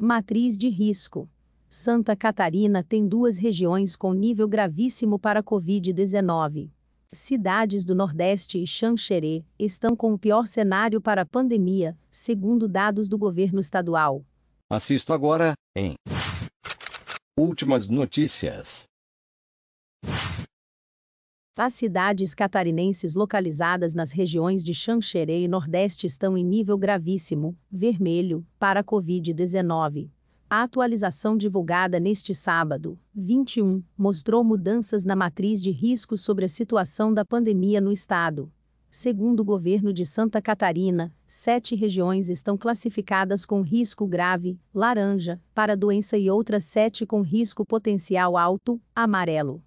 Matriz de risco. Santa Catarina tem duas regiões com nível gravíssimo para Covid-19. Cidades do Nordeste e Xanxerê estão com o pior cenário para a pandemia, segundo dados do governo estadual. Assisto agora, em Últimas notícias. As cidades catarinenses localizadas nas regiões de Xanxerê e Nordeste estão em nível gravíssimo, vermelho, para a Covid-19. A atualização divulgada neste sábado, 21, mostrou mudanças na matriz de risco sobre a situação da pandemia no estado. Segundo o governo de Santa Catarina, sete regiões estão classificadas com risco grave, laranja, para doença e outras sete com risco potencial alto, amarelo.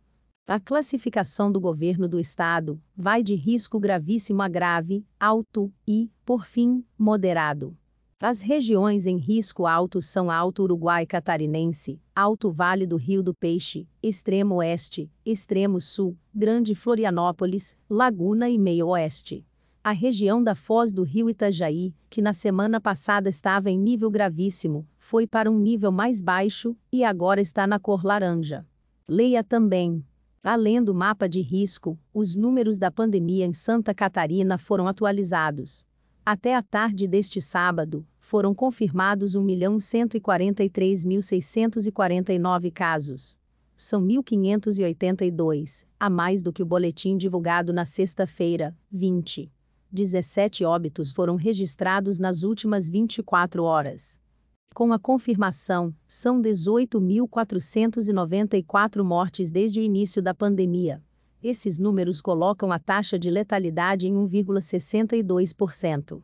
A classificação do governo do Estado vai de risco gravíssimo a grave, alto e, por fim, moderado. As regiões em risco alto são Alto Uruguai Catarinense, Alto Vale do Rio do Peixe, Extremo Oeste, Extremo Sul, Grande Florianópolis, Laguna e Meio Oeste. A região da foz do rio Itajaí, que na semana passada estava em nível gravíssimo, foi para um nível mais baixo e agora está na cor laranja. Leia também Além do mapa de risco, os números da pandemia em Santa Catarina foram atualizados. Até a tarde deste sábado, foram confirmados 1.143.649 casos. São 1.582, a mais do que o boletim divulgado na sexta-feira, 20. 17 óbitos foram registrados nas últimas 24 horas. Com a confirmação, são 18.494 mortes desde o início da pandemia. Esses números colocam a taxa de letalidade em 1,62%.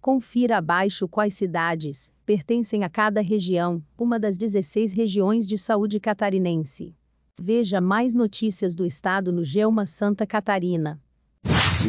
Confira abaixo quais cidades pertencem a cada região, uma das 16 regiões de saúde catarinense. Veja mais notícias do estado no Geoma Santa Catarina